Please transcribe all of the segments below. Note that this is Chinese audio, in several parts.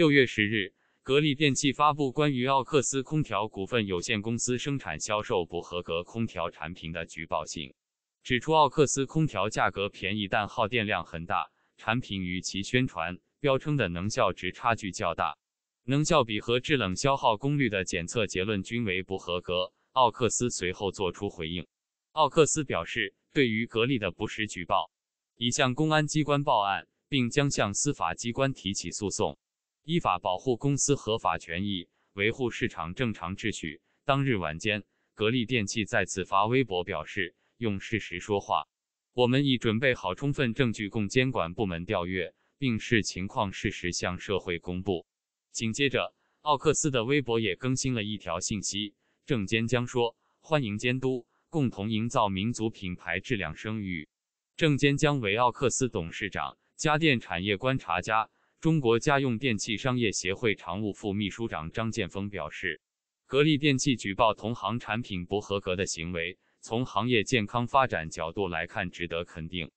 六月十日，格力电器发布关于奥克斯空调股份有限公司生产销售不合格空调产品的举报信，指出奥克斯空调价格便宜，但耗电量很大，产品与其宣传标称的能效值差距较大，能效比和制冷消耗功率的检测结论均为不合格。奥克斯随后作出回应，奥克斯表示，对于格力的不实举报，已向公安机关报案，并将向司法机关提起诉讼。依法保护公司合法权益，维护市场正常秩序。当日晚间，格力电器再次发微博表示：“用事实说话，我们已准备好充分证据供监管部门调阅，并视情况事实向社会公布。”紧接着，奥克斯的微博也更新了一条信息：证监将说：“欢迎监督，共同营造民族品牌质量声誉。”证监将为奥克斯董事长，家电产业观察家。中国家用电器商业协会常务副秘书长张建峰表示，格力电器举报同行产品不合格的行为，从行业健康发展角度来看，值得肯定。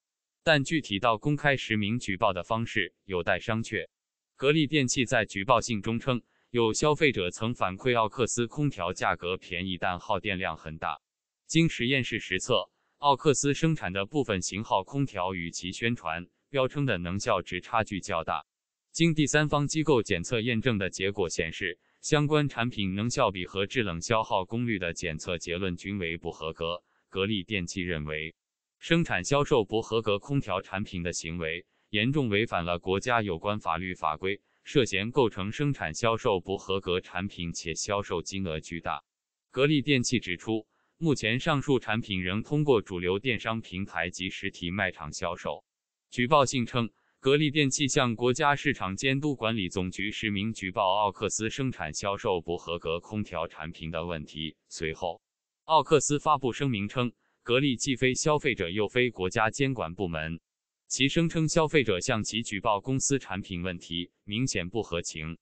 但具体到公开实名举报的方式，有待商榷。格力电器在举报信中称，有消费者曾反馈奥克斯空调价格便宜，但耗电量很大。经实验室实测，奥克斯生产的部分型号空调与其宣传标称的能效值差距较大。经第三方机构检测验证的结果显示，相关产品能效比和制冷消耗功率的检测结论均为不合格。格力电器认为，生产销售不合格空调产品的行为严重违反了国家有关法律法规，涉嫌构成生产销售不合格产品，且销售金额巨大。格力电器指出，目前上述产品仍通过主流电商平台及实体卖场销售。举报信称。格力电器向国家市场监督管理总局实名举报奥克斯生产销售不合格空调产品的问题。随后，奥克斯发布声明称，格力既非消费者，又非国家监管部门。其声称，消费者向其举报公司产品问题，明显不合情、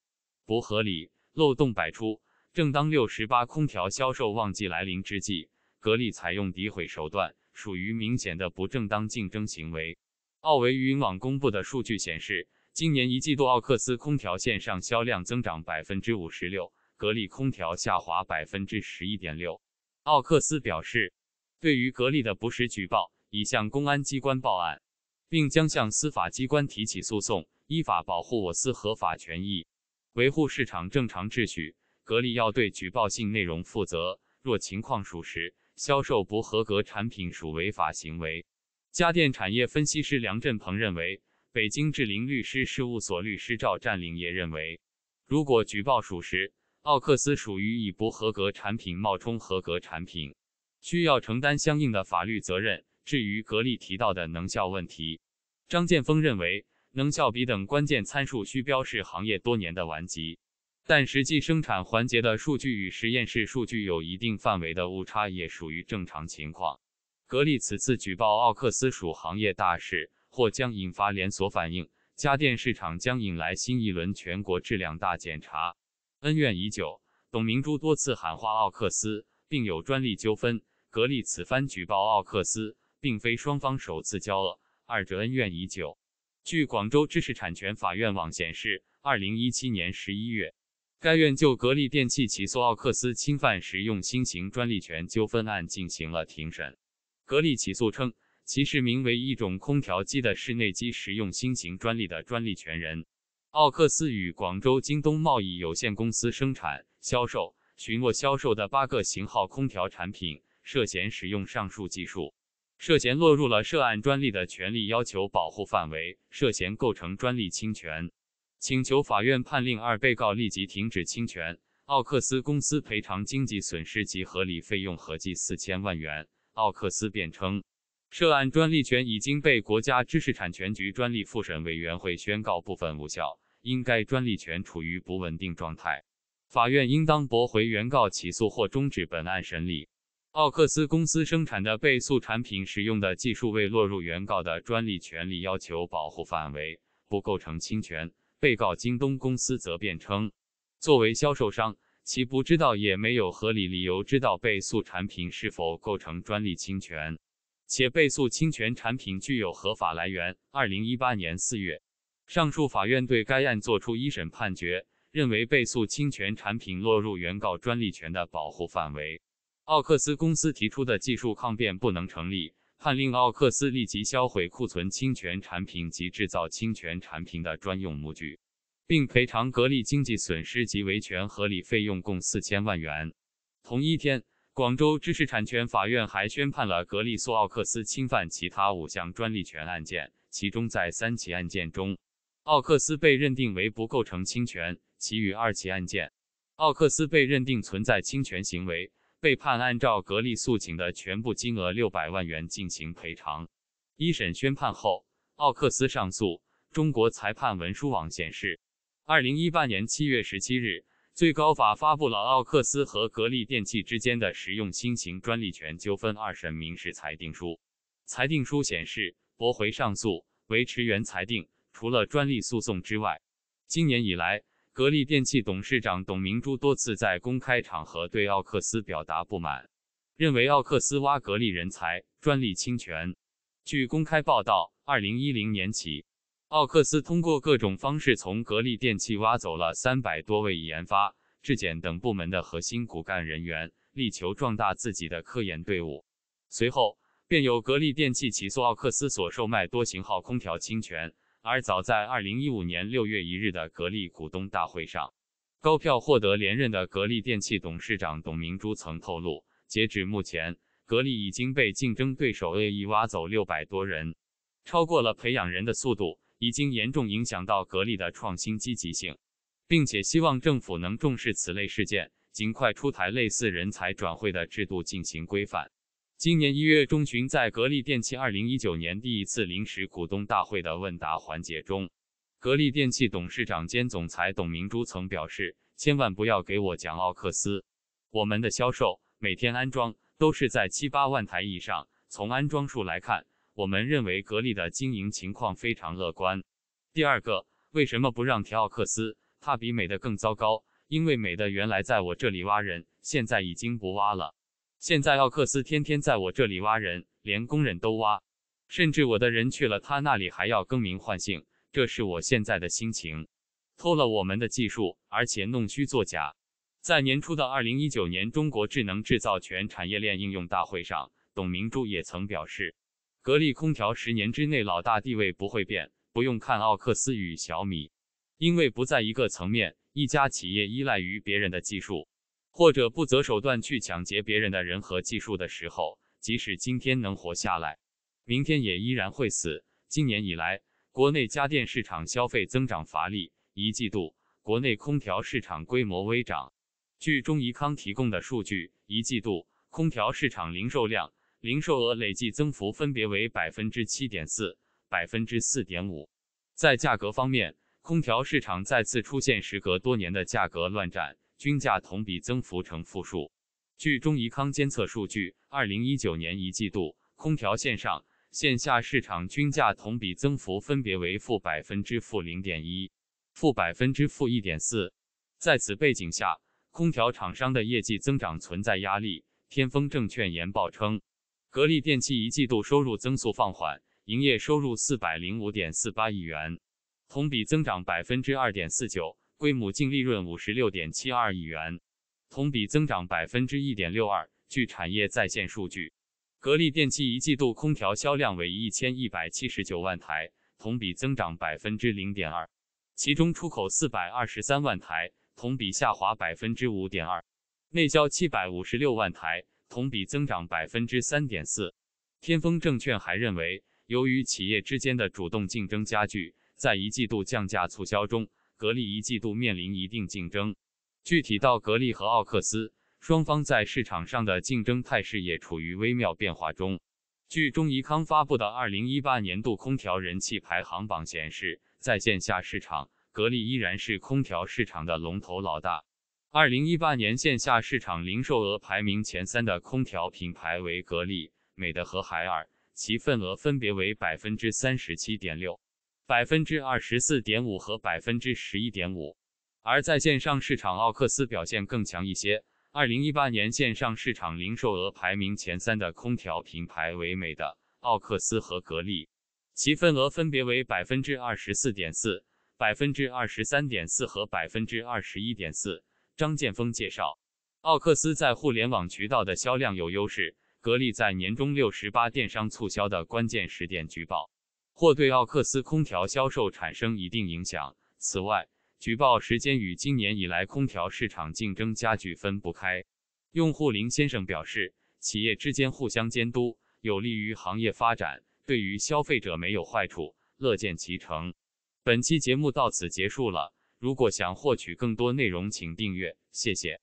不合理，漏洞百出。正当六十八空调销售旺季来临之际，格力采用诋毁手段，属于明显的不正当竞争行为。奥维云网公布的数据显示，今年一季度奥克斯空调线上销量增长百分之五十六，格力空调下滑百分之十一点六。奥克斯表示，对于格力的不实举报，已向公安机关报案，并将向司法机关提起诉讼，依法保护我司合法权益，维护市场正常秩序。格力要对举报信内容负责，若情况属实，销售不合格产品属违法行为。家电产业分析师梁振鹏认为，北京智霖律师事务所律师赵占领也认为，如果举报属实，奥克斯属于以不合格产品冒充合格产品，需要承担相应的法律责任。至于格力提到的能效问题，张建峰认为，能效比等关键参数需标示，行业多年的顽疾，但实际生产环节的数据与实验室数据有一定范围的误差，也属于正常情况。格力此次举报奥克斯属行业大事，或将引发连锁反应，家电市场将迎来新一轮全国质量大检查。恩怨已久，董明珠多次喊话奥克斯，并有专利纠纷。格力此番举报奥克斯，并非双方首次交恶，二者恩怨已久。据广州知识产权法院网显示，二零一七年十一月，该院就格力电器起诉奥克斯侵犯实用新型专利权纠纷案进行了庭审。格力起诉称，其是名为一种空调机的室内机使用新型专利的专利权人。奥克斯与广州京东贸易有限公司生产、销售、许诺销售的八个型号空调产品涉嫌使用上述技术，涉嫌落入了涉案专利的权利要求保护范围，涉嫌构成专利侵权。请求法院判令二被告立即停止侵权，奥克斯公司赔偿经济损失及合理费用合计四千万元。奥克斯辩称，涉案专利权已经被国家知识产权局专利复审委员会宣告部分无效，应该专利权处于不稳定状态，法院应当驳回原告起诉或终止本案审理。奥克斯公司生产的被诉产品使用的技术未落入原告的专利权利要求保护范围，不构成侵权。被告京东公司则辩称，作为销售商。其不知道也没有合理理由知道被诉产品是否构成专利侵权，且被诉侵权产品具有合法来源。二零一八年四月，上述法院对该案作出一审判决，认为被诉侵权产品落入原告专利权的保护范围，奥克斯公司提出的技术抗辩不能成立，判令奥克斯立即销毁库存侵权产品及制造侵权产品的专用模具。并赔偿格力经济损失及维权合理费用共四千万元。同一天，广州知识产权法院还宣判了格力诉奥克斯侵犯其他五项专利权案件，其中在三起案件中，奥克斯被认定为不构成侵权；其余二起案件，奥克斯被认定存在侵权行为，被判按照格力诉请的全部金额六百万元进行赔偿。一审宣判后，奥克斯上诉。中国裁判文书网显示。二零一八年七月十七日，最高法发布了奥克斯和格力电器之间的实用新型专利权纠纷二审民事裁定书。裁定书显示，驳回上诉，维持原裁定。除了专利诉讼之外，今年以来，格力电器董事长董明珠多次在公开场合对奥克斯表达不满，认为奥克斯挖格力人才、专利侵权。据公开报道，二零一零年起。奥克斯通过各种方式从格力电器挖走了三百多位研发、质检等部门的核心骨干人员，力求壮大自己的科研队伍。随后，便有格力电器起诉奥克斯所售卖多型号空调侵权。而早在二零一五年六月一日的格力股东大会上，高票获得连任的格力电器董事长董明珠曾透露，截止目前，格力已经被竞争对手恶意挖走六百多人，超过了培养人的速度。已经严重影响到格力的创新积极性，并且希望政府能重视此类事件，尽快出台类似人才转会的制度进行规范。今年一月中旬，在格力电器二零一九年第一次临时股东大会的问答环节中，格力电器董事长兼总裁董明珠曾表示：“千万不要给我讲奥克斯，我们的销售每天安装都是在七八万台以上，从安装数来看。”我们认为格力的经营情况非常乐观。第二个，为什么不让提奥克斯？它比美的更糟糕，因为美的原来在我这里挖人，现在已经不挖了。现在奥克斯天天在我这里挖人，连工人都挖，甚至我的人去了他那里还要更名换姓。这是我现在的心情。偷了我们的技术，而且弄虚作假。在年初的二零一九年中国智能制造全产业链应用大会上，董明珠也曾表示。格力空调十年之内老大地位不会变，不用看奥克斯与小米，因为不在一个层面。一家企业依赖于别人的技术，或者不择手段去抢劫别人的人和技术的时候，即使今天能活下来，明天也依然会死。今年以来，国内家电市场消费增长乏力，一季度国内空调市场规模微涨。据中怡康提供的数据，一季度空调市场零售量。零售额累计增幅分别为百分之七点四、百分之四点五。在价格方面，空调市场再次出现时隔多年的价格乱战，均价同比增幅呈负数。据中怡康监测数据，二零一九年一季度，空调线上、线下市场均价同比增幅分别为负百分之负零点一、负百分之负一点四。在此背景下，空调厂商的业绩增长存在压力。天风证券研报称。格力电器一季度收入增速放缓，营业收入四百零五点四八亿元，同比增长百分之二点四九，归母净利润五十六点七二亿元，同比增长百分之一点六二。据产业在线数据，格力电器一季度空调销量为一千一百七十九万台，同比增长百分之零点二，其中出口四百二十三万台，同比下滑百分之五点二，内销七百五十六万台。同比增长百分之三点四。天风证券还认为，由于企业之间的主动竞争加剧，在一季度降价促销中，格力一季度面临一定竞争。具体到格力和奥克斯，双方在市场上的竞争态势也处于微妙变化中。据中怡康发布的二零一八年度空调人气排行榜显示，在线下市场，格力依然是空调市场的龙头老大。二零一八年线下市场零售额排名前三的空调品牌为格力、美的和海尔，其份额分别为百分之三十七点六、百分之二十四点五和百分之十一点五。而在线上市场，奥克斯表现更强一些。二零一八年线上市场零售额排名前三的空调品牌为美的、奥克斯和格力，其份额分别为百分之二十四点四、百分之二十三点四和百分之二十一点四。张建峰介绍，奥克斯在互联网渠道的销量有优势。格力在年中六十八电商促销的关键时点举报，或对奥克斯空调销售产生一定影响。此外，举报时间与今年以来空调市场竞争加剧分不开。用户林先生表示，企业之间互相监督，有利于行业发展，对于消费者没有坏处，乐见其成。本期节目到此结束了。如果想获取更多内容，请订阅，谢谢。